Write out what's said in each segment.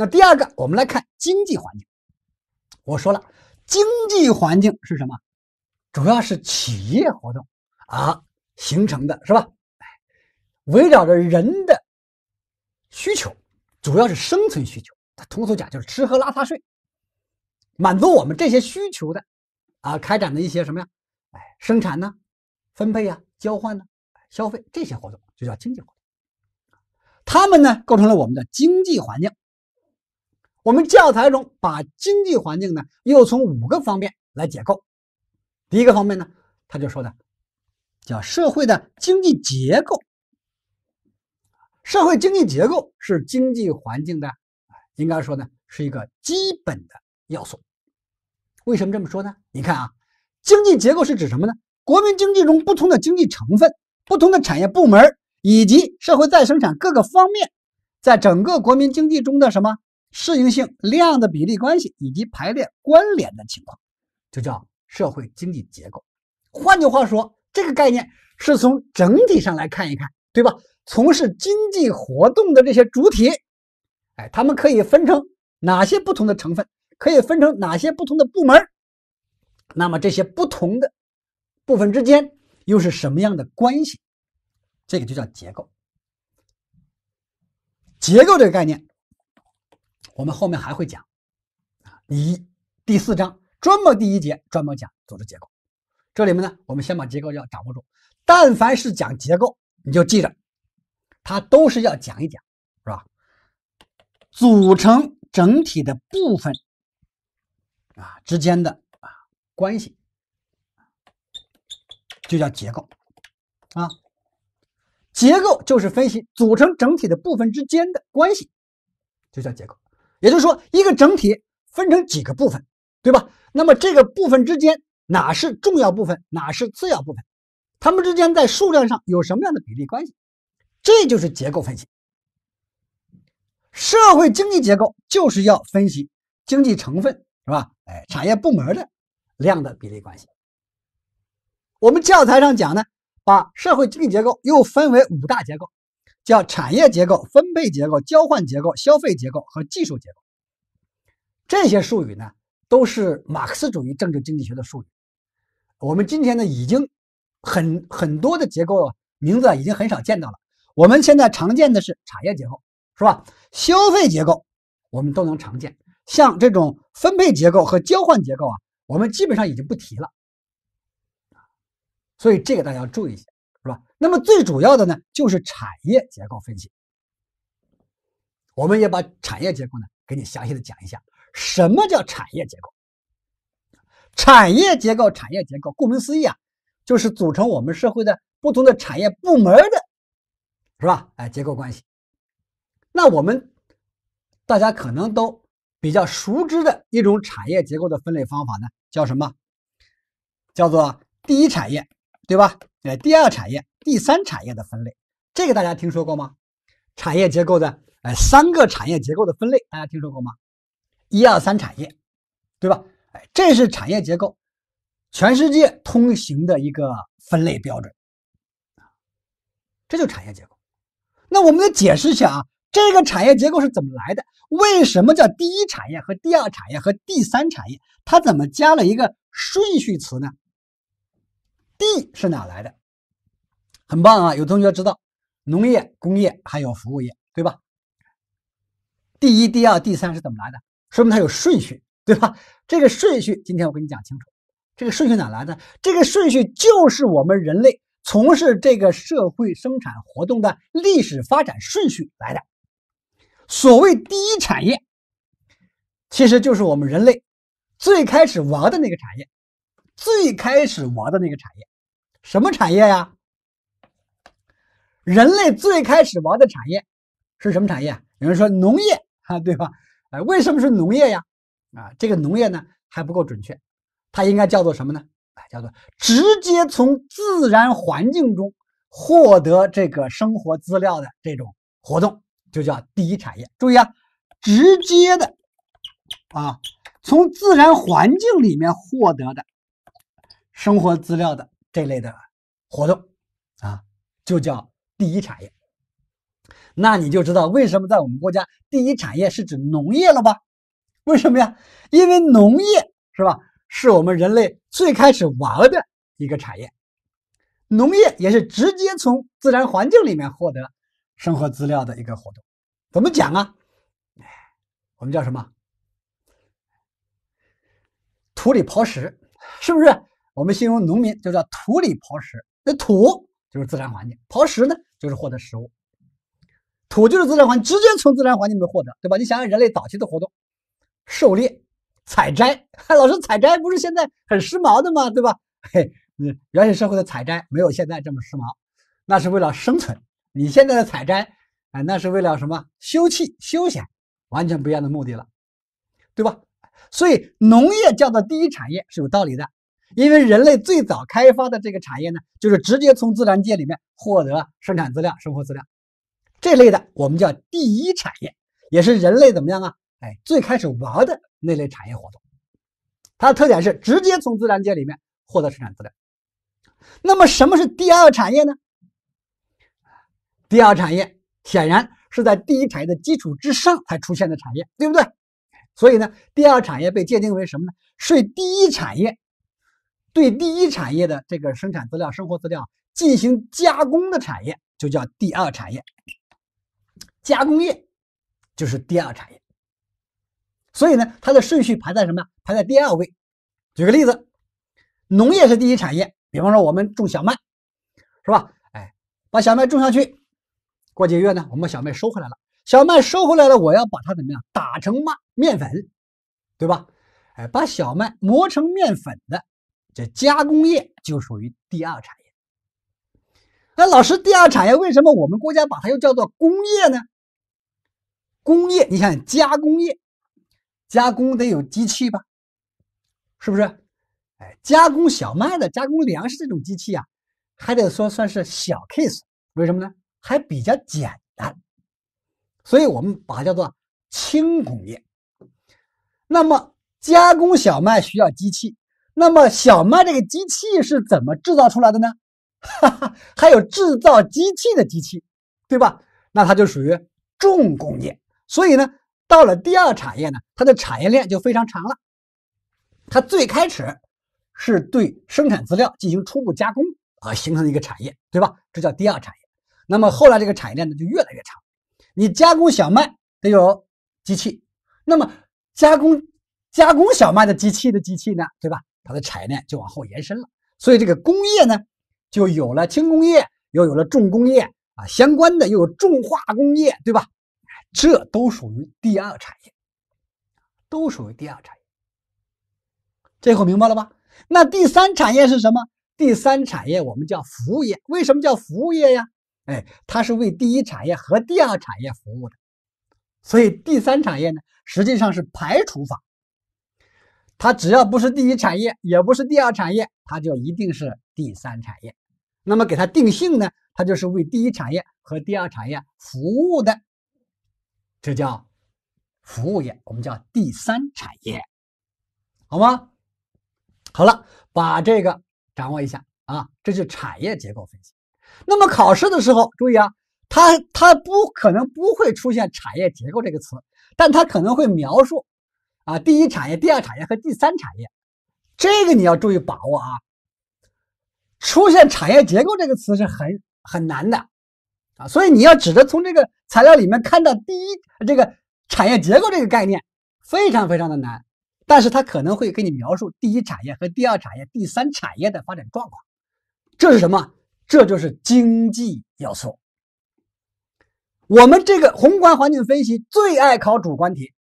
那第二个，我们来看经济环境。我说了，经济环境是什么？主要是企业活动啊形成的是吧？围绕着人的需求，主要是生存需求，它通俗讲就是吃喝拉撒睡。满足我们这些需求的啊，开展的一些什么呀？哎，生产呢，分配呀，交换呢，消费这些活动就叫经济活动。它们呢，构成了我们的经济环境。我们教材中把经济环境呢又从五个方面来解构，第一个方面呢，他就说的叫社会的经济结构。社会经济结构是经济环境的，应该说呢是一个基本的要素。为什么这么说呢？你看啊，经济结构是指什么呢？国民经济中不同的经济成分、不同的产业部门以及社会再生产各个方面，在整个国民经济中的什么？适应性量的比例关系以及排列关联的情况，就叫社会经济结构。换句话说，这个概念是从整体上来看一看，对吧？从事经济活动的这些主体，哎，他们可以分成哪些不同的成分？可以分成哪些不同的部门？那么这些不同的部分之间又是什么样的关系？这个就叫结构。结构这个概念。我们后面还会讲啊，一第四章专门第一节专门讲组织结构，这里面呢，我们先把结构要掌握住。但凡是讲结构，你就记着，它都是要讲一讲，是吧？组成整体的部分啊之间的啊关系，就叫结构啊。结构就是分析组成整体的部分之间的关系，就叫结构。也就是说，一个整体分成几个部分，对吧？那么这个部分之间哪是重要部分，哪是次要部分，它们之间在数量上有什么样的比例关系？这就是结构分析。社会经济结构就是要分析经济成分，是吧？哎，产业部门的量的比例关系。我们教材上讲呢，把社会经济结构又分为五大结构。叫产业结构、分配结构、交换结构、消费结构和技术结构，这些术语呢，都是马克思主义政治经济学的术语。我们今天呢，已经很很多的结构名字啊，已经很少见到了。我们现在常见的是产业结构，是吧？消费结构我们都能常见，像这种分配结构和交换结构啊，我们基本上已经不提了。所以这个大家要注意一下。是吧？那么最主要的呢，就是产业结构分析。我们也把产业结构呢，给你详细的讲一下。什么叫产业结构？产业结构，产业结构，顾名思义啊，就是组成我们社会的不同的产业部门的，是吧？哎，结构关系。那我们大家可能都比较熟知的一种产业结构的分类方法呢，叫什么？叫做第一产业。对吧？哎，第二产业、第三产业的分类，这个大家听说过吗？产业结构的哎，三个产业结构的分类，大家听说过吗？一二三产业，对吧？哎，这是产业结构，全世界通行的一个分类标准。这就产业结构。那我们来解释一下啊，这个产业结构是怎么来的？为什么叫第一产业和第二产业和第三产业？它怎么加了一个顺序词呢？D 是哪来的？很棒啊！有同学知道农业、工业还有服务业，对吧？第一、第二、第三是怎么来的？说明它有顺序，对吧？这个顺序今天我跟你讲清楚。这个顺序哪来的？这个顺序就是我们人类从事这个社会生产活动的历史发展顺序来的。所谓第一产业，其实就是我们人类最开始玩的那个产业，最开始玩的那个产业。什么产业呀？人类最开始玩的产业是什么产业？有人说农业啊，对吧？哎，为什么是农业呀？啊，这个农业呢还不够准确，它应该叫做什么呢？哎，叫做直接从自然环境中获得这个生活资料的这种活动，就叫第一产业。注意啊，直接的啊，从自然环境里面获得的生活资料的。这类的活动啊，就叫第一产业。那你就知道为什么在我们国家，第一产业是指农业了吧？为什么呀？因为农业是吧，是我们人类最开始玩的一个产业。农业也是直接从自然环境里面获得生活资料的一个活动。怎么讲啊？我们叫什么？土里刨食，是不是？我们形容农民就叫“土里刨食”，那土就是自然环境，刨食呢就是获得食物。土就是自然环，直接从自然环境里面获得，对吧？你想想人类早期的活动，狩猎、采摘。老师，采摘不是现在很时髦的吗？对吧？嘿，你原始社会的采摘没有现在这么时髦，那是为了生存。你现在的采摘，哎，那是为了什么？休憩、休闲，完全不一样的目的了，对吧？所以农业叫做第一产业是有道理的。因为人类最早开发的这个产业呢，就是直接从自然界里面获得生产资料、生活资料这类的，我们叫第一产业，也是人类怎么样啊？哎，最开始玩的那类产业活动，它的特点是直接从自然界里面获得生产资料。那么什么是第二产业呢？第二产业显然是在第一产业的基础之上才出现的产业，对不对？所以呢，第二产业被界定为什么呢？是第一产业。对第一产业的这个生产资料、生活资料进行加工的产业就叫第二产业，加工业就是第二产业。所以呢，它的顺序排在什么呀？排在第二位。举个例子，农业是第一产业，比方说我们种小麦，是吧？哎，把小麦种下去，过几个月呢，我们小麦收回来了。小麦收回来了，我要把它怎么样？打成麦面粉，对吧？哎，把小麦磨成面粉的。这加工业就属于第二产业。那老师，第二产业为什么我们国家把它又叫做工业呢？工业，你想加工业，加工得有机器吧？是不是？哎，加工小麦的、加工粮食这种机器啊，还得说算是小 case。为什么呢？还比较简单。所以我们把它叫做轻工业。那么加工小麦需要机器。那么小麦这个机器是怎么制造出来的呢？哈哈，还有制造机器的机器，对吧？那它就属于重工业。所以呢，到了第二产业呢，它的产业链就非常长了。它最开始是对生产资料进行初步加工而形成的一个产业，对吧？这叫第二产业。那么后来这个产业链呢就越来越长。你加工小麦得有机器，那么加工加工小麦的机器的机器呢，对吧？它的产业链就往后延伸了，所以这个工业呢，就有了轻工业，又有了重工业啊，相关的又有重化工业，对吧？这都属于第二产业，都属于第二产业。这回明白了吧？那第三产业是什么？第三产业我们叫服务业，为什么叫服务业呀？哎，它是为第一产业和第二产业服务的，所以第三产业呢，实际上是排除法。它只要不是第一产业，也不是第二产业，它就一定是第三产业。那么给它定性呢？它就是为第一产业和第二产业服务的，这叫服务业，我们叫第三产业，好吗？好了，把这个掌握一下啊，这是产业结构分析。那么考试的时候注意啊，它它不可能不会出现“产业结构”这个词，但它可能会描述。啊，第一产业、第二产业和第三产业，这个你要注意把握啊。出现产业结构这个词是很很难的啊，所以你要指着从这个材料里面看到第一这个产业结构这个概念非常非常的难，但是它可能会给你描述第一产业和第二产业、第三产业的发展状况。这是什么？这就是经济要素。我们这个宏观环境分析最爱考主观题。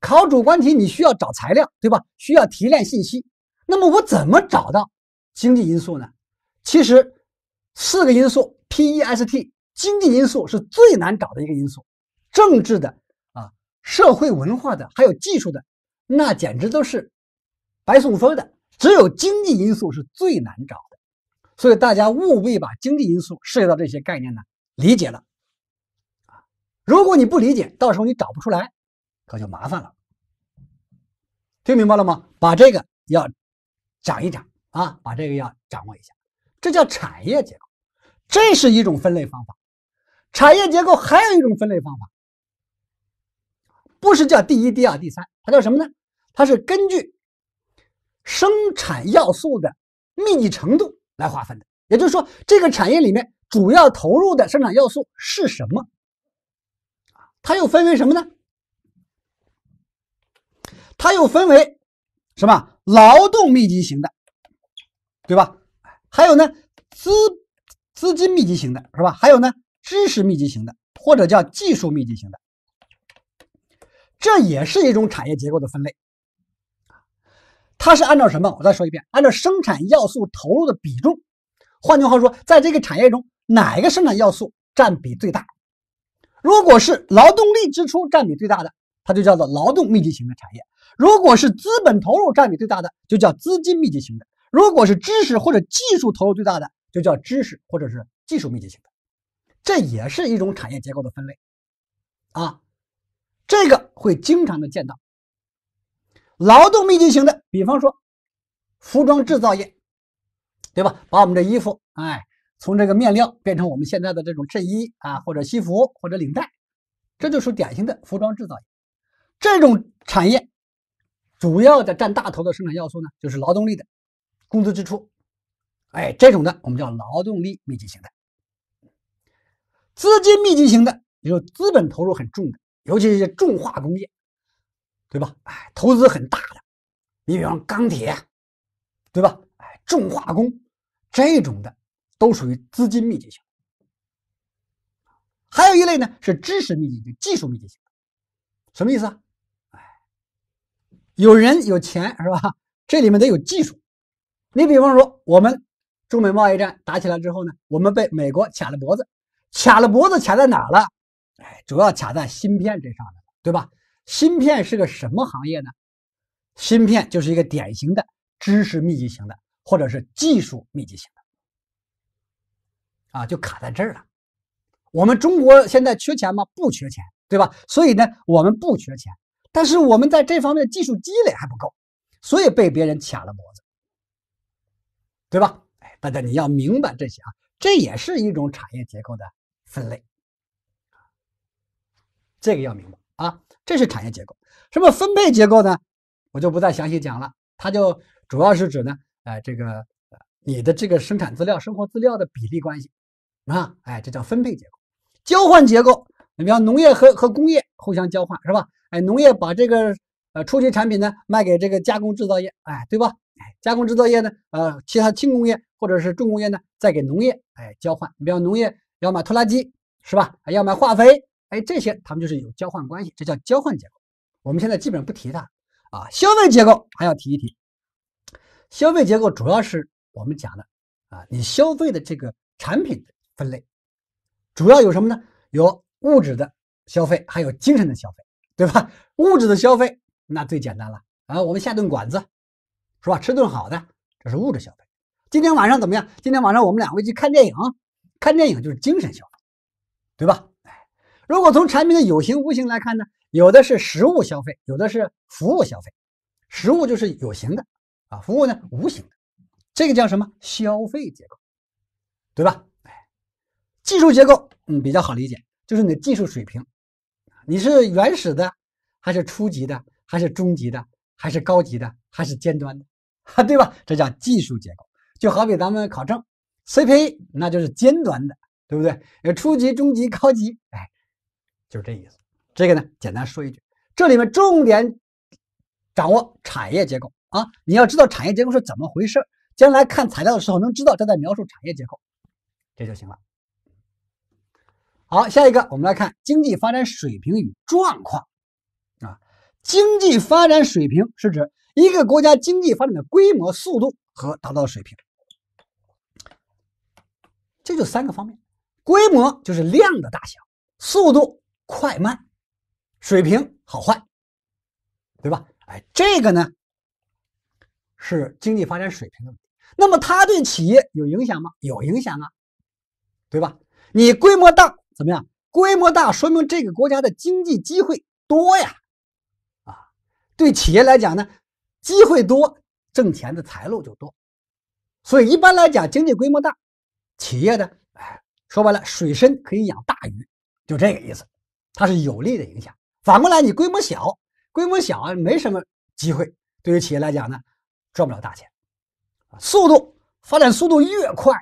考主观题，你需要找材料，对吧？需要提炼信息。那么我怎么找到经济因素呢？其实四个因素 P E S T，经济因素是最难找的一个因素。政治的啊，社会文化的，还有技术的，那简直都是白送分的。只有经济因素是最难找的。所以大家务必把经济因素涉及到这些概念呢理解了啊。如果你不理解，到时候你找不出来。可就麻烦了，听明白了吗？把这个要讲一讲啊，把这个要掌握一下。这叫产业结构，这是一种分类方法。产业结构还有一种分类方法，不是叫第一、第二、第三，它叫什么呢？它是根据生产要素的密集程度来划分的。也就是说，这个产业里面主要投入的生产要素是什么？它又分为什么呢？它又分为什么？劳动密集型的，对吧？还有呢，资资金密集型的是吧？还有呢，知识密集型的，或者叫技术密集型的，这也是一种产业结构的分类。它是按照什么？我再说一遍，按照生产要素投入的比重。换句话说，在这个产业中，哪一个生产要素占比最大？如果是劳动力支出占比最大的。它就叫做劳动密集型的产业。如果是资本投入占比最大的，就叫资金密集型的；如果是知识或者技术投入最大的，就叫知识或者是技术密集型的。这也是一种产业结构的分类啊，这个会经常的见到。劳动密集型的，比方说服装制造业，对吧？把我们的衣服，哎，从这个面料变成我们现在的这种衬衣啊，或者西服，或者领带，这就是典型的服装制造业。这种产业主要的占大头的生产要素呢，就是劳动力的工资支出，哎，这种的我们叫劳动力密集型的；资金密集型的，比如资本投入很重的，尤其是重化工业，对吧？哎，投资很大的，你比方钢铁，对吧？哎，重化工这种的都属于资金密集型。还有一类呢，是知识密集型、技术密集型什么意思啊？有人有钱是吧？这里面得有技术。你比方说，我们中美贸易战打起来之后呢，我们被美国卡了脖子，卡了脖子卡在哪儿了？哎，主要卡在芯片这上面了，对吧？芯片是个什么行业呢？芯片就是一个典型的知识密集型的，或者是技术密集型的啊，就卡在这儿了。我们中国现在缺钱吗？不缺钱，对吧？所以呢，我们不缺钱。但是我们在这方面的技术积累还不够，所以被别人卡了脖子，对吧？哎，大家你要明白这些啊，这也是一种产业结构的分类，这个要明白啊，这是产业结构。什么分配结构呢？我就不再详细讲了，它就主要是指呢，哎，这个你的这个生产资料、生活资料的比例关系，啊，哎，这叫分配结构，交换结构。你比方农业和和工业互相交换是吧？哎，农业把这个呃初级产品呢卖给这个加工制造业，哎，对吧？哎，加工制造业呢，呃，其他轻工业或者是重工业呢，再给农业哎交换。你比方农业要买拖拉机是吧？要买化肥，哎，这些他们就是有交换关系，这叫交换结构。我们现在基本上不提它啊。消费结构还要提一提，消费结构主要是我们讲的啊，你消费的这个产品的分类主要有什么呢？有。物质的消费还有精神的消费，对吧？物质的消费那最简单了啊，我们下顿馆子，是吧？吃顿好的，这是物质消费。今天晚上怎么样？今天晚上我们两位去看电影，看电影就是精神消费，对吧？哎，如果从产品的有形无形来看呢，有的是实物消费，有的是服务消费。实物就是有形的啊，服务呢无形的，这个叫什么消费结构，对吧？哎，技术结构，嗯，比较好理解。就是你的技术水平，你是原始的，还是初级的，还是中级的，还是高级的，还是尖端的，哈，对吧？这叫技术结构，就好比咱们考证，CPA，那就是尖端的，对不对？初级、中级、高级，哎，就是这意思。这个呢，简单说一句，这里面重点掌握产业结构啊，你要知道产业结构是怎么回事，将来看材料的时候能知道这在描述产业结构，这就行了。好，下一个我们来看经济发展水平与状况，啊，经济发展水平是指一个国家经济发展的规模、速度和达到的水平，这就三个方面：规模就是量的大小，速度快慢，水平好坏，对吧？哎，这个呢是经济发展水平的。问题。那么它对企业有影响吗？有影响啊，对吧？你规模大。怎么样？规模大，说明这个国家的经济机会多呀！啊，对企业来讲呢，机会多，挣钱的财路就多。所以一般来讲，经济规模大，企业呢，哎，说白了，水深可以养大鱼，就这个意思。它是有利的影响。反过来，你规模小，规模小啊，没什么机会。对于企业来讲呢，赚不了大钱。速度发展速度越快，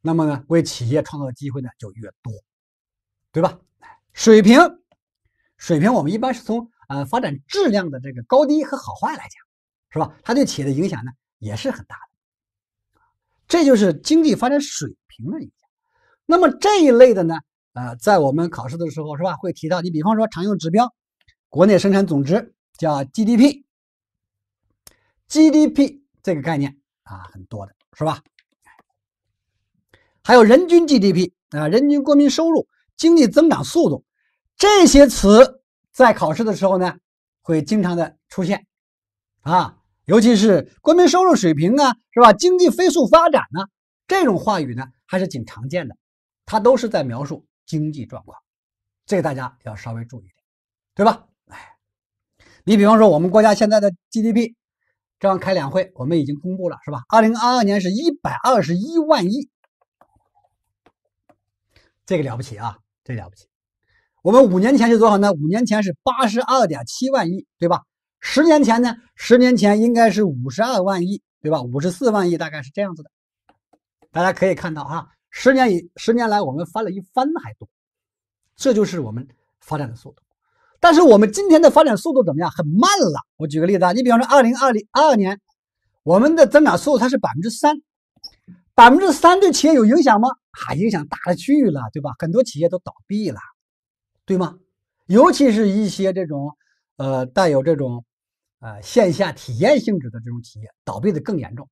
那么呢，为企业创造的机会呢就越多。对吧？水平，水平，我们一般是从呃发展质量的这个高低和好坏来讲，是吧？它对企业的影响呢也是很大的，这就是经济发展水平的影响。那么这一类的呢，呃，在我们考试的时候是吧，会提到你比方说常用指标，国内生产总值叫 GDP，GDP 这个概念啊很多的是吧？还有人均 GDP 啊，人均国民收入。经济增长速度，这些词在考试的时候呢，会经常的出现，啊，尤其是国民收入水平啊，是吧？经济飞速发展呢，这种话语呢还是挺常见的，它都是在描述经济状况，这个大家要稍微注意点，对吧？哎，你比方说我们国家现在的 GDP，这样开两会，我们已经公布了，是吧？二零二二年是一百二十一万亿，这个了不起啊！这了不起！我们五年前是多少呢？五年前是八十二点七万亿，对吧？十年前呢？十年前应该是五十二万亿，对吧？五十四万亿大概是这样子的。大家可以看到啊，十年以十年来，我们翻了一番还多，这就是我们发展的速度。但是我们今天的发展速度怎么样？很慢了。我举个例子啊，你比方说二零二零二二年，我们的增长速度它是百分之三，百分之三对企业有影响吗？啊，影响大了去了，对吧？很多企业都倒闭了，对吗？尤其是一些这种，呃，带有这种，呃，线下体验性质的这种企业，倒闭的更严重。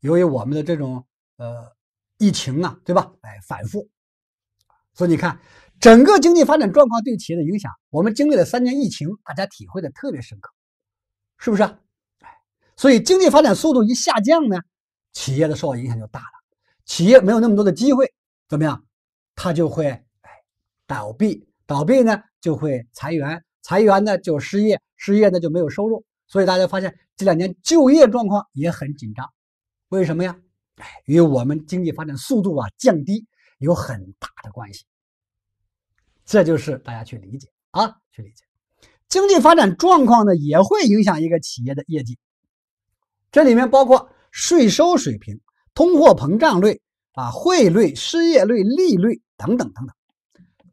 由于我们的这种，呃，疫情啊，对吧？哎，反复，所以你看，整个经济发展状况对企业的影响，我们经历了三年疫情，大家体会的特别深刻，是不是？哎，所以经济发展速度一下降呢，企业的受到影响就大了，企业没有那么多的机会。怎么样，它就会倒闭，倒闭呢就会裁员，裁员呢就失业，失业呢就没有收入。所以大家发现这两年就业状况也很紧张，为什么呀？哎，与我们经济发展速度啊降低有很大的关系。这就是大家去理解啊，去理解经济发展状况呢，也会影响一个企业的业绩。这里面包括税收水平、通货膨胀率。啊，汇率、失业率、利率等等等等，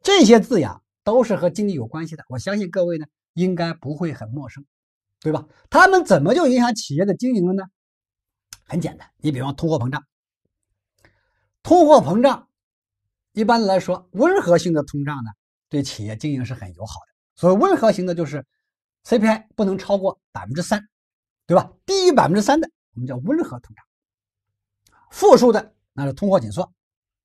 这些字眼都是和经济有关系的。我相信各位呢，应该不会很陌生，对吧？他们怎么就影响企业的经营了呢？很简单，你比方通货膨胀，通货膨胀，一般来说，温和性的通胀呢，对企业经营是很友好的。所谓温和型的，就是 CPI 不能超过百分之三，对吧？低于百分之三的，我们叫温和通胀，负数的。那是通货紧缩，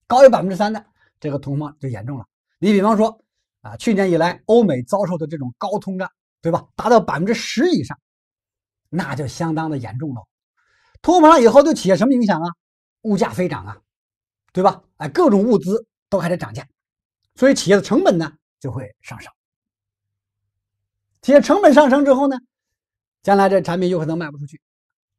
高于百分之三的这个通货就严重了。你比方说啊，去年以来欧美遭受的这种高通胀，对吧？达到百分之十以上，那就相当的严重喽。通货膨胀以后对企业什么影响啊？物价飞涨啊，对吧？哎，各种物资都开始涨价，所以企业的成本呢就会上升。企业成本上升之后呢，将来这产品有可能卖不出去，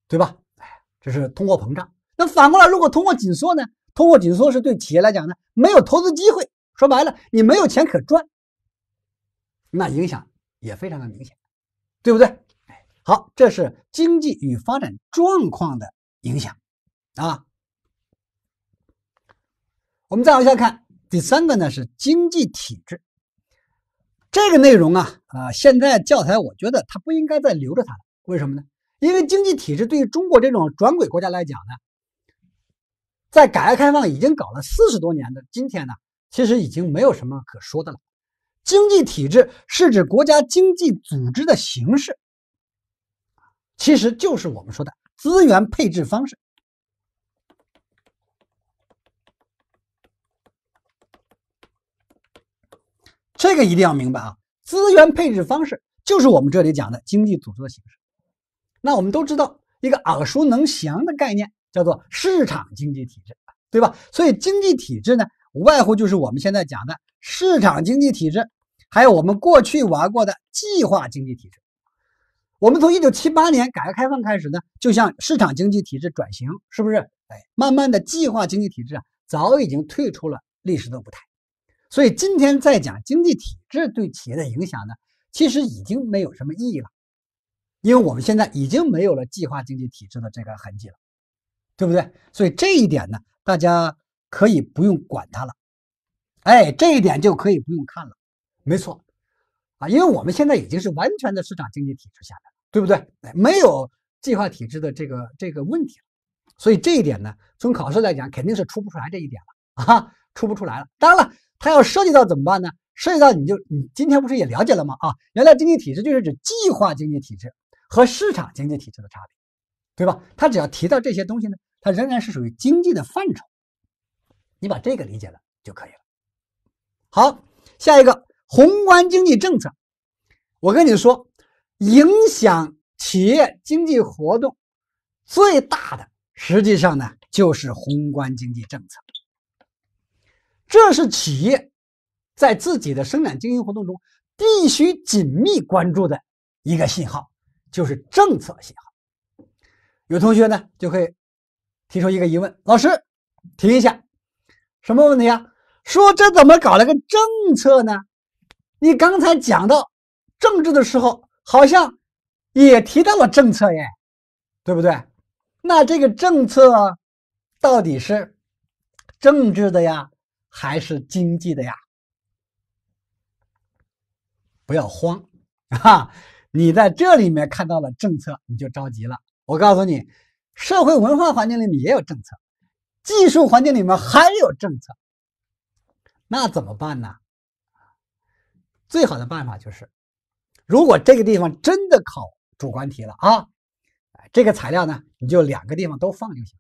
对吧？哎，这是通货膨胀。那反过来，如果通货紧缩呢？通货紧缩是对企业来讲呢，没有投资机会。说白了，你没有钱可赚，那影响也非常的明显，对不对？好，这是经济与发展状况的影响啊。我们再往下看，第三个呢是经济体制。这个内容啊，啊，现在教材我觉得它不应该再留着它了。为什么呢？因为经济体制对于中国这种转轨国家来讲呢。在改革开放已经搞了四十多年的今天呢，其实已经没有什么可说的了。经济体制是指国家经济组织的形式，其实就是我们说的资源配置方式。这个一定要明白啊，资源配置方式就是我们这里讲的经济组织的形式。那我们都知道一个耳熟能详的概念。叫做市场经济体制，对吧？所以经济体制呢，无外乎就是我们现在讲的市场经济体制，还有我们过去玩过的计划经济体制。我们从一九七八年改革开放开始呢，就向市场经济体制转型，是不是？哎，慢慢的，计划经济体制啊，早已经退出了历史的舞台。所以今天再讲经济体制对企业的影响呢，其实已经没有什么意义了，因为我们现在已经没有了计划经济体制的这个痕迹了。对不对？所以这一点呢，大家可以不用管它了，哎，这一点就可以不用看了，没错，啊，因为我们现在已经是完全的市场经济体制下了，对不对？哎，没有计划体制的这个这个问题了，所以这一点呢，从考试来讲肯定是出不出来这一点了啊，出不出来了。当然了，它要涉及到怎么办呢？涉及到你就你今天不是也了解了吗？啊，原来经济体制就是指计划经济体制和市场经济体制的差别。对吧？他只要提到这些东西呢，他仍然是属于经济的范畴。你把这个理解了就可以了。好，下一个宏观经济政策，我跟你说，影响企业经济活动最大的，实际上呢，就是宏观经济政策。这是企业在自己的生产经营活动中必须紧密关注的一个信号，就是政策信号。有同学呢，就会提出一个疑问：老师，提一下，什么问题呀？说这怎么搞了个政策呢？你刚才讲到政治的时候，好像也提到了政策耶，对不对？那这个政策到底是政治的呀，还是经济的呀？不要慌啊！你在这里面看到了政策，你就着急了。我告诉你，社会文化环境里你也有政策，技术环境里面还有政策，那怎么办呢？最好的办法就是，如果这个地方真的考主观题了啊，这个材料呢，你就两个地方都放就行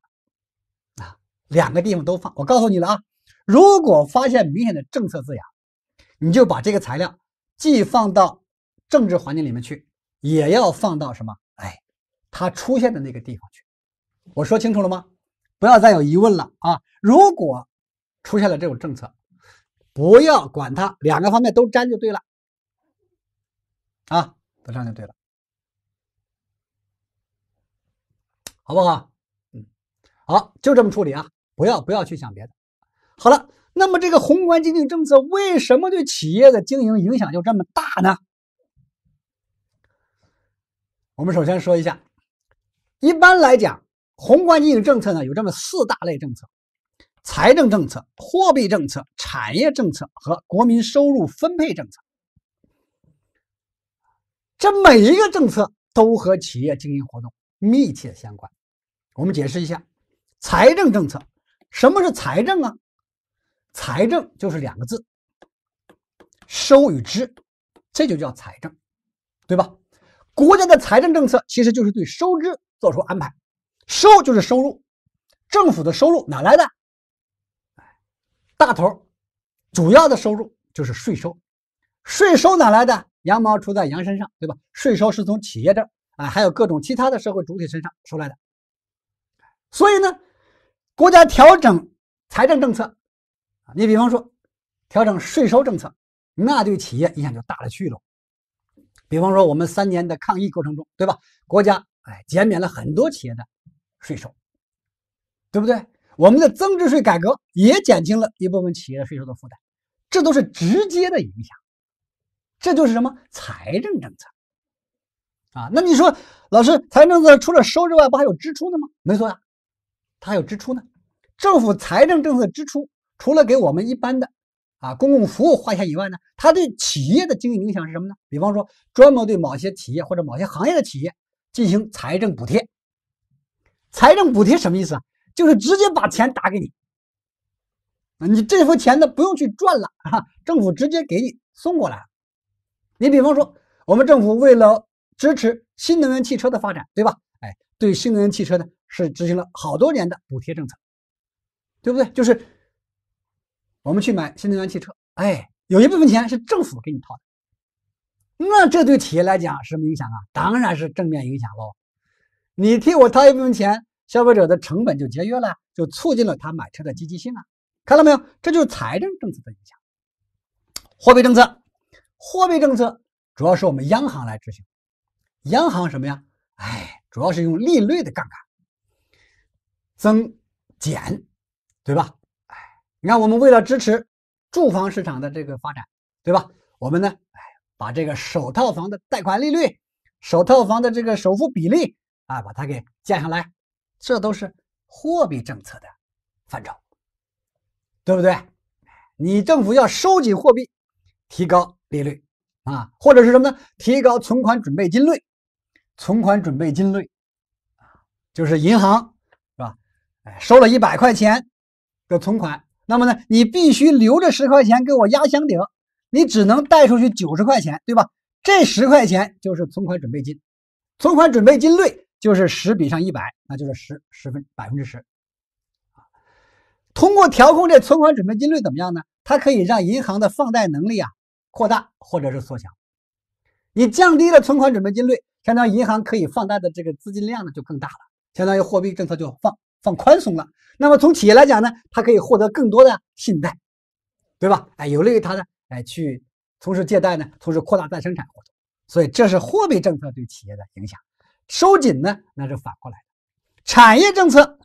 了，啊，两个地方都放。我告诉你了啊，如果发现明显的政策字眼，你就把这个材料既放到政治环境里面去，也要放到什么？它出现的那个地方去，我说清楚了吗？不要再有疑问了啊！如果出现了这种政策，不要管它，两个方面都沾就对了。啊，都沾就对了，好不好？嗯，好，就这么处理啊！不要，不要去想别的。好了，那么这个宏观经济政策为什么对企业的经营影响就这么大呢？我们首先说一下。一般来讲，宏观经济政策呢有这么四大类政策：财政政策、货币政策、产业政策和国民收入分配政策。这每一个政策都和企业经营活动密切相关。我们解释一下财政政策：什么是财政啊？财政就是两个字：收与支，这就叫财政，对吧？国家的财政政策其实就是对收支。做出安排，收就是收入，政府的收入哪来的？哎，大头，主要的收入就是税收，税收哪来的？羊毛出在羊身上，对吧？税收是从企业这儿啊，还有各种其他的社会主体身上收来的。所以呢，国家调整财政政策啊，你比方说调整税收政策，那对企业影响就大了去了。比方说我们三年的抗疫过程中，对吧？国家哎，减免了很多企业的税收，对不对？我们的增值税改革也减轻了一部分企业的税收的负担，这都是直接的影响。这就是什么财政政策啊？那你说，老师，财政政策除了收之外，不还有支出的吗？没错呀，它还有支出呢。政府财政政策支出除了给我们一般的啊公共服务花钱以外呢，它对企业的经营影响是什么呢？比方说，专门对某些企业或者某些行业的企业。进行财政补贴，财政补贴什么意思啊？就是直接把钱打给你啊，你这幅钱呢不用去赚了啊，政府直接给你送过来了。你比方说，我们政府为了支持新能源汽车的发展，对吧？哎，对新能源汽车呢是执行了好多年的补贴政策，对不对？就是我们去买新能源汽车，哎，有一部分钱是政府给你掏的。那这对企业来讲什么影响啊？当然是正面影响喽。你替我掏一部分钱，消费者的成本就节约了，就促进了他买车的积极性啊。看到没有？这就是财政政策的影响。货币政策，货币政策主要是我们央行来执行。央行什么呀？哎，主要是用利率的杠杆增减，对吧？哎，你看我们为了支持住房市场的这个发展，对吧？我们呢，哎。把这个首套房的贷款利率、首套房的这个首付比例啊，把它给降下来，这都是货币政策的范畴，对不对？你政府要收紧货币，提高利率啊，或者是什么呢？提高存款准备金率，存款准备金率啊，就是银行是吧？哎，收了一百块钱的存款，那么呢，你必须留着十块钱给我压箱底。你只能贷出去九十块钱，对吧？这十块钱就是存款准备金，存款准备金率就是十比上一百，那就是十十分百分之十。通过调控这存款准备金率怎么样呢？它可以让银行的放贷能力啊扩大或者是缩小。你降低了存款准备金率，相当于银行可以放贷的这个资金量呢就更大了，相当于货币政策就放放宽松了。那么从企业来讲呢，它可以获得更多的信贷，对吧？哎，有利于它的。来去，同时借贷呢，同时扩大再生产活动，所以这是货币政策对企业的影响。收紧呢，那是反过来。的。产业政策，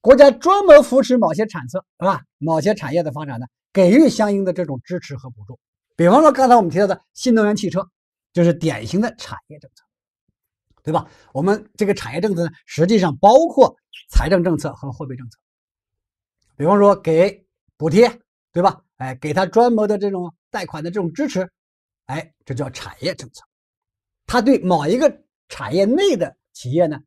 国家专门扶持某些产策，是吧？某些产业的发展呢，给予相应的这种支持和补助。比方说，刚才我们提到的新能源汽车，就是典型的产业政策，对吧？我们这个产业政策呢，实际上包括财政政策和货币政策。比方说，给补贴，对吧？哎，给他专门的这种。贷款的这种支持，哎，这叫产业政策。它对某一个产业内的企业呢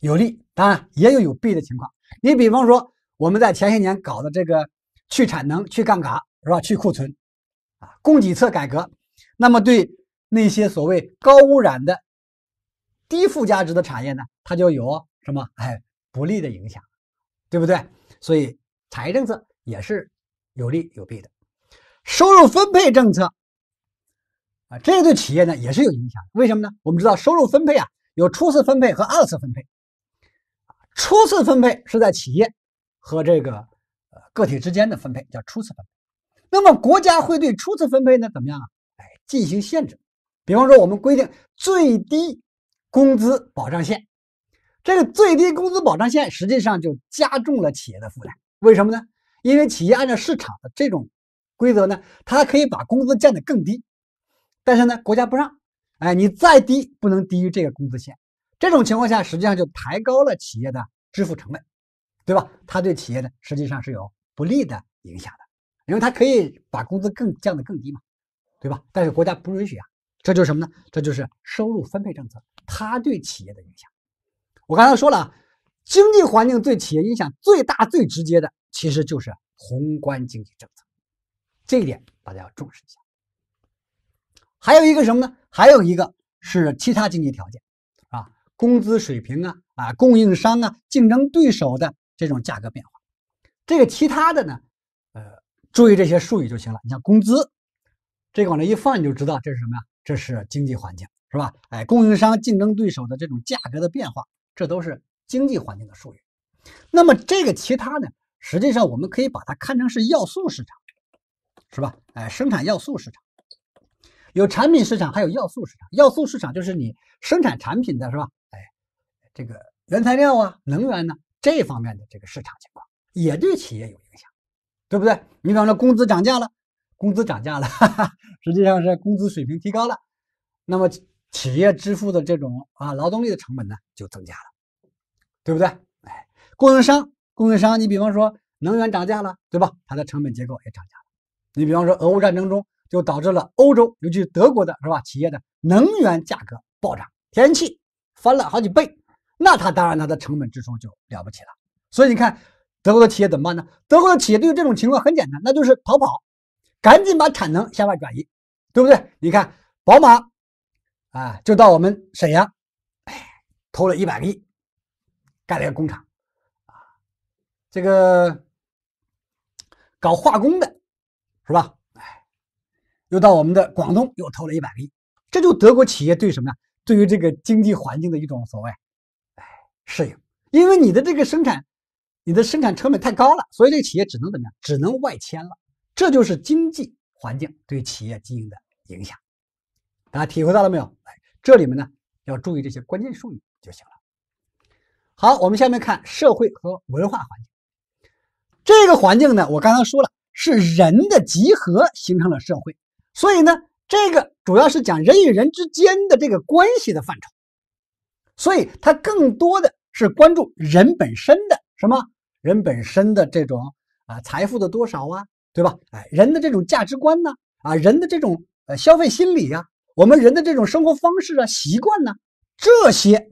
有利，当然也有有弊的情况。你比方说我们在前些年搞的这个去产能、去杠杆，是吧？去库存啊，供给侧改革。那么对那些所谓高污染的、低附加值的产业呢，它就有什么哎不利的影响，对不对？所以，产业政策也是有利有弊的。收入分配政策啊，这对企业呢也是有影响。为什么呢？我们知道收入分配啊有初次分配和二次分配。初次分配是在企业和这个呃个体之间的分配，叫初次分配。那么国家会对初次分配呢怎么样啊？哎，进行限制。比方说我们规定最低工资保障线，这个最低工资保障线实际上就加重了企业的负担。为什么呢？因为企业按照市场的这种。规则呢，他可以把工资降得更低，但是呢，国家不让，哎，你再低不能低于这个工资线。这种情况下，实际上就抬高了企业的支付成本，对吧？它对企业呢，实际上是有不利的影响的，因为它可以把工资更降得更低嘛，对吧？但是国家不允许啊，这就是什么呢？这就是收入分配政策，它对企业的影响。我刚才说了，经济环境对企业影响最大、最直接的，其实就是宏观经济政策。这一点大家要重视一下。还有一个什么呢？还有一个是其他经济条件，啊，工资水平啊，啊，供应商啊，竞争对手的这种价格变化，这个其他的呢，呃，注意这些术语就行了。你像工资，这个往这一放，你就知道这是什么呀？这是经济环境，是吧？哎，供应商、竞争对手的这种价格的变化，这都是经济环境的术语。那么这个其他呢，实际上我们可以把它看成是要素市场。是吧？哎，生产要素市场有产品市场，还有要素市场。要素市场就是你生产产品的，是吧？哎，这个原材料啊、能源呢，这方面的这个市场情况也对企业有影响，对不对？你比方说工资涨价了，工资涨价了，实际上是工资水平提高了，那么企业支付的这种啊劳动力的成本呢就增加了，对不对？哎，供应商，供应商，你比方说能源涨价了，对吧？它的成本结构也涨价了。你比方说，俄乌战争中就导致了欧洲，尤其是德国的，是吧？企业的能源价格暴涨，天然气翻了好几倍，那它当然它的成本支出就了不起了。所以你看，德国的企业怎么办呢？德国的企业对于这种情况很简单，那就是逃跑，赶紧把产能向外转移，对不对？你看，宝马啊，就到我们沈阳，哎，投了一百亿，盖了一个工厂啊，这个搞化工的。是吧？哎，又到我们的广东又投了一百亿，这就德国企业对什么呀？对于这个经济环境的一种所谓适应，因为你的这个生产，你的生产成本太高了，所以这个企业只能怎么样？只能外迁了。这就是经济环境对企业经营的影响，大家体会到了没有？这里面呢，要注意这些关键术语就行了。好，我们下面看社会和文化环境。这个环境呢，我刚刚说了。是人的集合形成了社会，所以呢，这个主要是讲人与人之间的这个关系的范畴，所以它更多的是关注人本身的什么，人本身的这种啊财富的多少啊，对吧？哎，人的这种价值观呢，啊，人的这种呃消费心理呀，我们人的这种生活方式啊、习惯呢，这些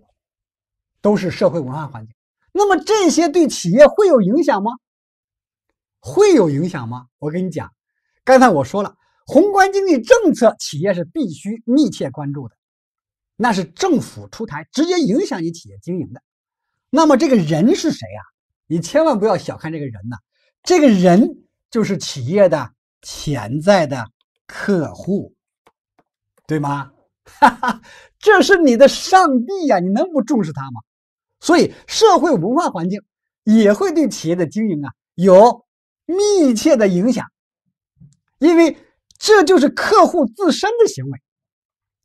都是社会文化环境。那么这些对企业会有影响吗？会有影响吗？我跟你讲，刚才我说了，宏观经济政策企业是必须密切关注的，那是政府出台直接影响你企业经营的。那么这个人是谁呀？你千万不要小看这个人呐，这个人就是企业的潜在的客户，对吗？哈哈，这是你的上帝呀，你能不重视他吗？所以社会文化环境也会对企业的经营啊有。密切的影响，因为这就是客户自身的行为，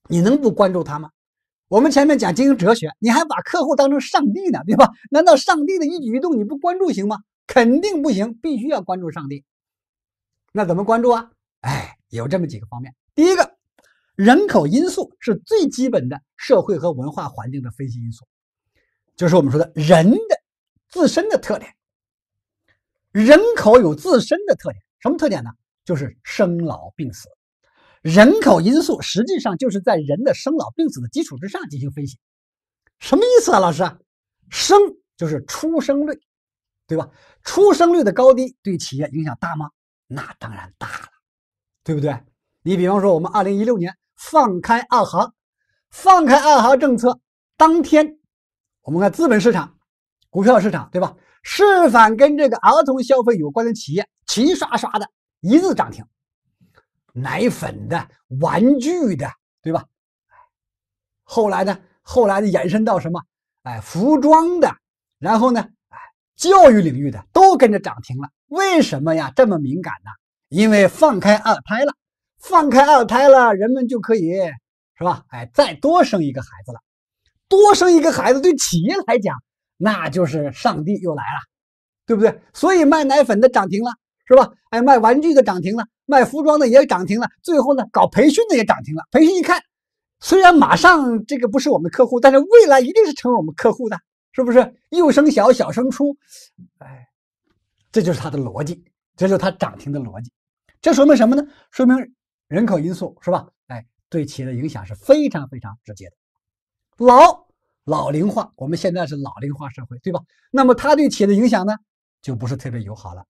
你能不关注他吗？我们前面讲经营哲学，你还把客户当成上帝呢，对吧？难道上帝的一举一动你不关注行吗？肯定不行，必须要关注上帝。那怎么关注啊？哎，有这么几个方面。第一个，人口因素是最基本的社会和文化环境的分析因素，就是我们说的人的自身的特点。人口有自身的特点，什么特点呢？就是生老病死。人口因素实际上就是在人的生老病死的基础之上进行分析。什么意思啊，老师？生就是出生率，对吧？出生率的高低对企业影响大吗？那当然大了，对不对？你比方说，我们二零一六年放开二孩，放开二孩政策当天，我们看资本市场、股票市场，对吧？是反跟这个儿童消费有关的企业，齐刷刷的一字涨停，奶粉的、玩具的，对吧？后来呢，后来呢，延伸到什么？哎，服装的，然后呢，哎，教育领域的都跟着涨停了。为什么呀？这么敏感呢？因为放开二胎了，放开二胎了，人们就可以是吧？哎，再多生一个孩子了，多生一个孩子对企业来讲。那就是上帝又来了，对不对？所以卖奶粉的涨停了，是吧？哎，卖玩具的涨停了，卖服装的也涨停了，最后呢，搞培训的也涨停了。培训一看，虽然马上这个不是我们客户，但是未来一定是成为我们客户的，是不是？幼升小，小升初，哎，这就是它的逻辑，这就是它涨停的逻辑。这说明什么呢？说明人口因素是吧？哎，对企业的影响是非常非常直接的。老。老龄化，我们现在是老龄化社会，对吧？那么它对企业的影响呢，就不是特别友好了。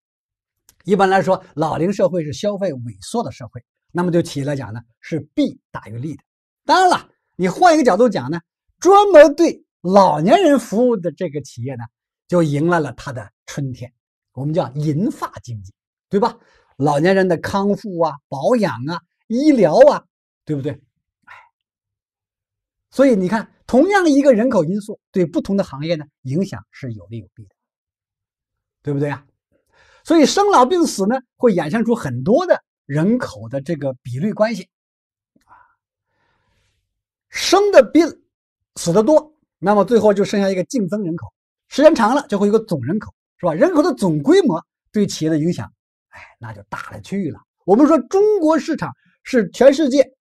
一般来说，老龄社会是消费萎缩的社会，那么对企业来讲呢，是弊大于利的。当然了，你换一个角度讲呢，专门对老年人服务的这个企业呢，就迎来了它的春天，我们叫银发经济，对吧？老年人的康复啊、保养啊、医疗啊，对不对？哎，所以你看。同样一个人口因素对不同的行业呢，影响是有利有弊的，对不对啊？所以生老病死呢，会衍生出很多的人口的这个比率关系啊。生的病，死的多，那么最后就剩下一个净增人口，时间长了就会有个总人口，是吧？人口的总规模对企业的影响，哎，那就大了去了。我们说中国市场是全世界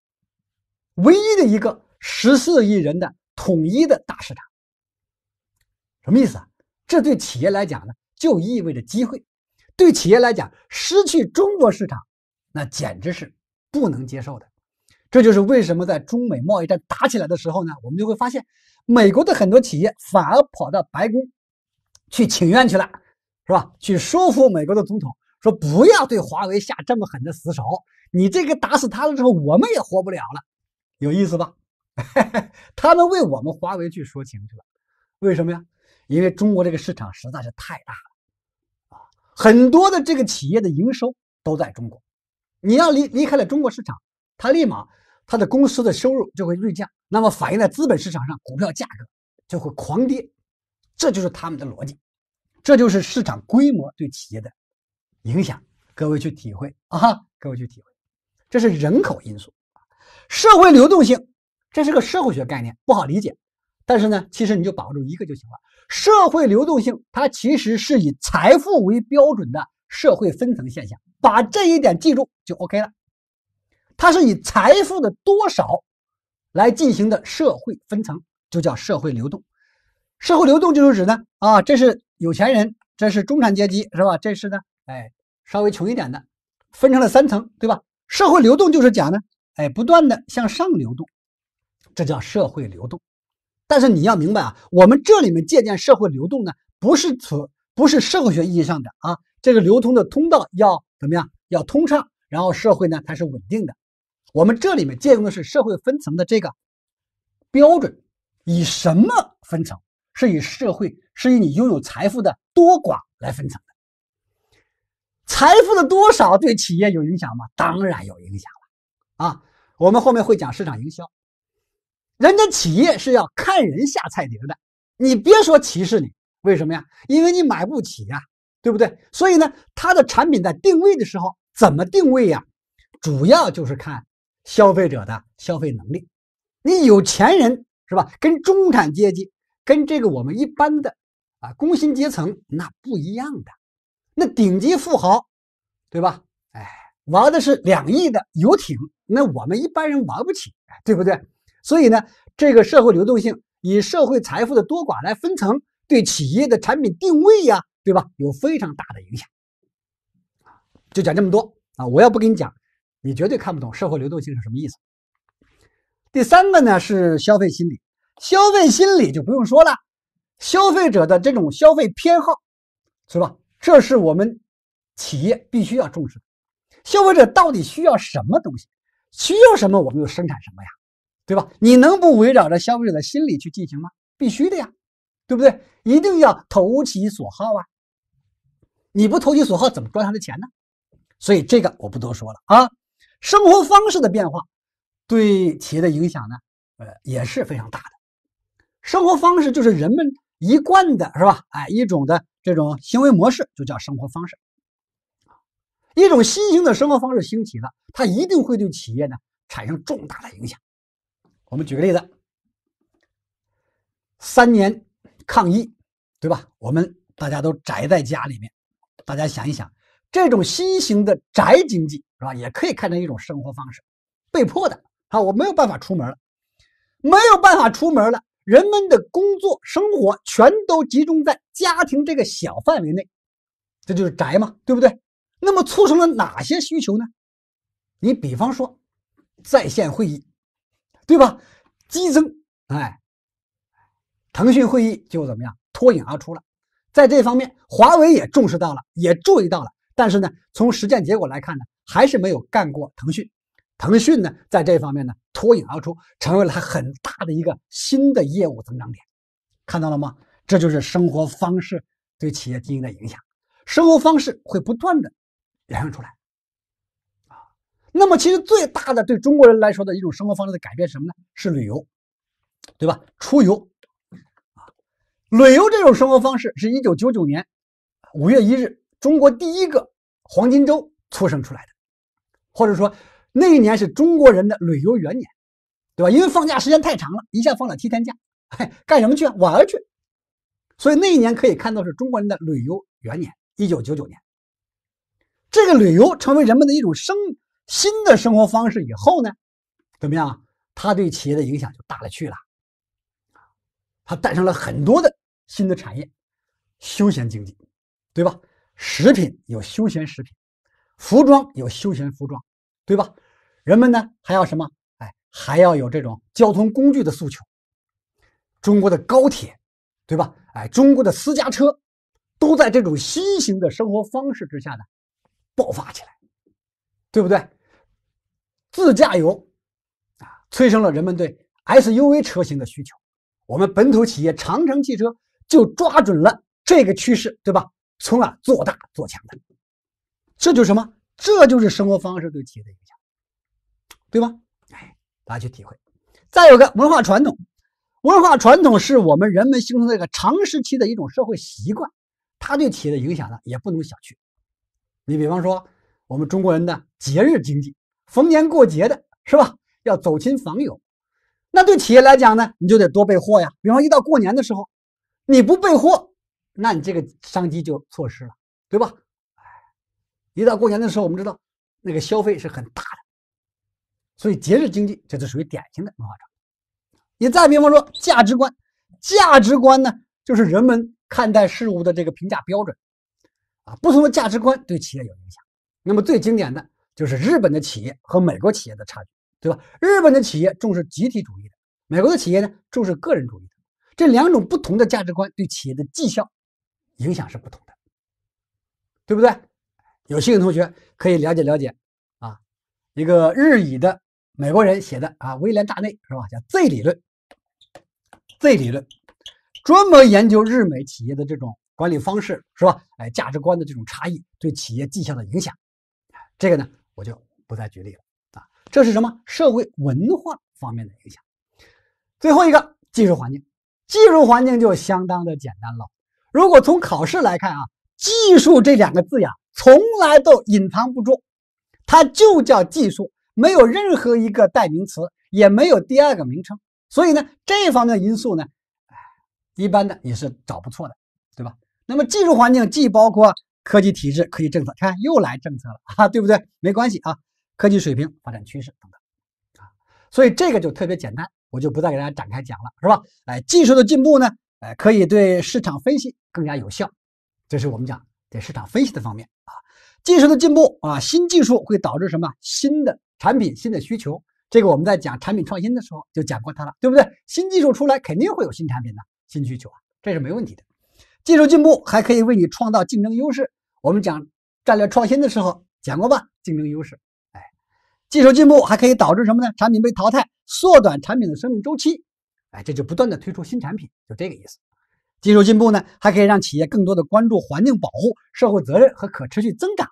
唯一的一个十四亿人的。统一的大市场，什么意思啊？这对企业来讲呢，就意味着机会。对企业来讲，失去中国市场，那简直是不能接受的。这就是为什么在中美贸易战打起来的时候呢，我们就会发现，美国的很多企业反而跑到白宫去请愿去了，是吧？去说服美国的总统，说不要对华为下这么狠的死手。你这个打死他了之后，我们也活不了了，有意思吧？他们为我们华为去说情去了，为什么呀？因为中国这个市场实在是太大了啊，很多的这个企业的营收都在中国，你要离离开了中国市场，它立马它的公司的收入就会锐降，那么反映在资本市场上，股票价格就会狂跌，这就是他们的逻辑，这就是市场规模对企业的影响，各位去体会啊，各位去体会，这是人口因素，社会流动性。这是个社会学概念，不好理解，但是呢，其实你就把握住一个就行了。社会流动性它其实是以财富为标准的社会分层现象，把这一点记住就 OK 了。它是以财富的多少来进行的社会分层，就叫社会流动。社会流动就是指呢，啊，这是有钱人，这是中产阶级，是吧？这是呢，哎，稍微穷一点的，分成了三层，对吧？社会流动就是讲呢，哎，不断的向上流动。这叫社会流动，但是你要明白啊，我们这里面借鉴社会流动呢，不是从不是社会学意义上的啊，这个流通的通道要怎么样？要通畅，然后社会呢它是稳定的。我们这里面借用的是社会分层的这个标准，以什么分层？是以社会是以你拥有财富的多寡来分层的。财富的多少对企业有影响吗？当然有影响了啊。我们后面会讲市场营销。人家企业是要看人下菜碟的，你别说歧视你，为什么呀？因为你买不起呀，对不对？所以呢，它的产品在定位的时候怎么定位呀？主要就是看消费者的消费能力。你有钱人是吧？跟中产阶级，跟这个我们一般的啊工薪阶层那不一样的。那顶级富豪，对吧？哎，玩的是两亿的游艇，那我们一般人玩不起，对不对？所以呢，这个社会流动性以社会财富的多寡来分层，对企业的产品定位呀，对吧，有非常大的影响。就讲这么多啊！我要不跟你讲，你绝对看不懂社会流动性是什么意思。第三个呢是消费心理，消费心理就不用说了，消费者的这种消费偏好是吧？这是我们企业必须要重视的。消费者到底需要什么东西？需要什么，我们就生产什么呀？对吧？你能不围绕着消费者的心理去进行吗？必须的呀，对不对？一定要投其所好啊！你不投其所好，怎么赚他的钱呢？所以这个我不多说了啊。生活方式的变化对企业的影响呢，呃也是非常大的。生活方式就是人们一贯的是吧？哎，一种的这种行为模式就叫生活方式。一种新型的生活方式兴起了，它一定会对企业呢产生重大的影响。我们举个例子，三年抗疫，对吧？我们大家都宅在家里面，大家想一想，这种新型的宅经济是吧？也可以看成一种生活方式，被迫的。啊，我没有办法出门了，没有办法出门了，人们的工作生活全都集中在家庭这个小范围内，这就是宅嘛，对不对？那么促成了哪些需求呢？你比方说在线会议。对吧？激增，哎，腾讯会议就怎么样脱颖而出了？在这方面，华为也重视到了，也注意到了，但是呢，从实践结果来看呢，还是没有干过腾讯。腾讯呢，在这方面呢，脱颖而出，成为了它很大的一个新的业务增长点。看到了吗？这就是生活方式对企业经营的影响。生活方式会不断的衍生出来。那么，其实最大的对中国人来说的一种生活方式的改变什么呢？是旅游，对吧？出游，啊，旅游这种生活方式是一九九九年五月一日中国第一个黄金周促生出来的，或者说那一年是中国人的旅游元年，对吧？因为放假时间太长了，一下放了七天假，嗨，干什么去啊？玩去。所以那一年可以看到是中国人的旅游元年，一九九九年，这个旅游成为人们的一种生。新的生活方式以后呢，怎么样？它对企业的影响就大了去了。它诞生了很多的新的产业，休闲经济，对吧？食品有休闲食品，服装有休闲服装，对吧？人们呢还要什么？哎，还要有这种交通工具的诉求。中国的高铁，对吧？哎，中国的私家车，都在这种新型的生活方式之下呢爆发起来，对不对？自驾游啊，催生了人们对 SUV 车型的需求。我们本土企业长城汽车就抓准了这个趋势，对吧？从而做大做强的。这就是什么？这就是生活方式对企业的影响，对吧？哎，大家去体会。再有个文化传统，文化传统是我们人们形成的一个长时期的一种社会习惯，它对企业的影响呢，也不能小觑。你比方说，我们中国人的节日经济。逢年过节的是吧？要走亲访友，那对企业来讲呢，你就得多备货呀。比方一到过年的时候，你不备货，那你这个商机就错失了，对吧？哎，一到过年的时候，我们知道那个消费是很大的，所以节日经济就是属于典型的文化场。你再比方说价值观，价值观呢，就是人们看待事物的这个评价标准啊。不同的价值观对企业有影响。那么最经典的。就是日本的企业和美国企业的差距，对吧？日本的企业重视集体主义的，美国的企业呢重视个人主义的，这两种不同的价值观对企业的绩效影响是不同的，对不对？有兴趣同学可以了解了解啊。一个日语的美国人写的啊，威廉大内是吧？叫 Z 理论，Z 理论专门研究日美企业的这种管理方式是吧？哎，价值观的这种差异对企业绩效的影响，这个呢？我就不再举例了啊，这是什么社会文化方面的影响？最后一个技术环境，技术环境就相当的简单了。如果从考试来看啊，技术这两个字呀，从来都隐藏不住，它就叫技术，没有任何一个代名词，也没有第二个名称。所以呢，这方面因素呢，一般呢也是找不错的，对吧？那么技术环境既包括。科技体制、科技政策，看又来政策了 啊，对不对？没关系啊，科技水平、发展趋势等等啊，所以这个就特别简单，我就不再给大家展开讲了，是吧？哎，技术的进步呢，哎，可以对市场分析更加有效，这是我们讲对市场分析的方面啊。技术的进步啊，新技术会导致什么？新的产品、新的需求，这个我们在讲产品创新的时候就讲过它了，对不对？新技术出来肯定会有新产品呢，新需求啊，这是没问题的。技术进步还可以为你创造竞争优势。我们讲战略创新的时候讲过吧，竞争优势。哎，技术进步还可以导致什么呢？产品被淘汰，缩短产品的生命周期。哎，这就不断的推出新产品，就这个意思。技术进步呢，还可以让企业更多的关注环境保护、社会责任和可持续增长。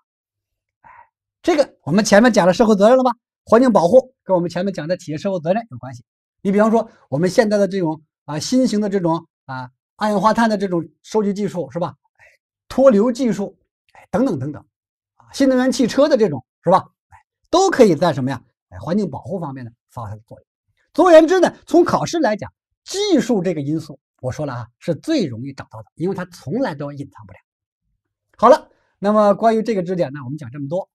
哎，这个我们前面讲了社会责任了吧？环境保护跟我们前面讲的企业社会责任有关系。你比方说我们现在的这种啊新型的这种啊二氧化碳的这种收集技术是吧？哎，脱硫技术。哎，等等等等，啊，新能源汽车的这种是吧？哎，都可以在什么呀？哎，环境保护方面呢发挥作用。总而言之呢，从考试来讲，技术这个因素，我说了啊，是最容易找到的，因为它从来都隐藏不了。好了，那么关于这个知识点呢，我们讲这么多，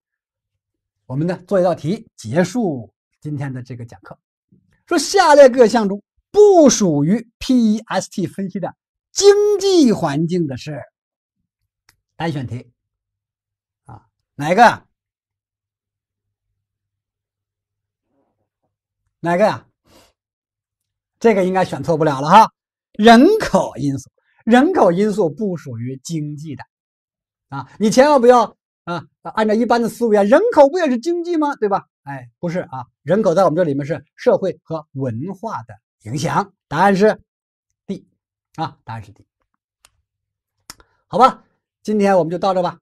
我们呢做一道题结束今天的这个讲课。说下列各项中不属于 PEST 分析的经济环境的是，单选题。哪个哪个呀？这个应该选错不了了哈。人口因素，人口因素不属于经济的啊！你千万不要啊！按照一般的思维啊，人口不也是经济吗？对吧？哎，不是啊，人口在我们这里面是社会和文化的影响。答案是 D 啊，答案是 D。好吧，今天我们就到这吧。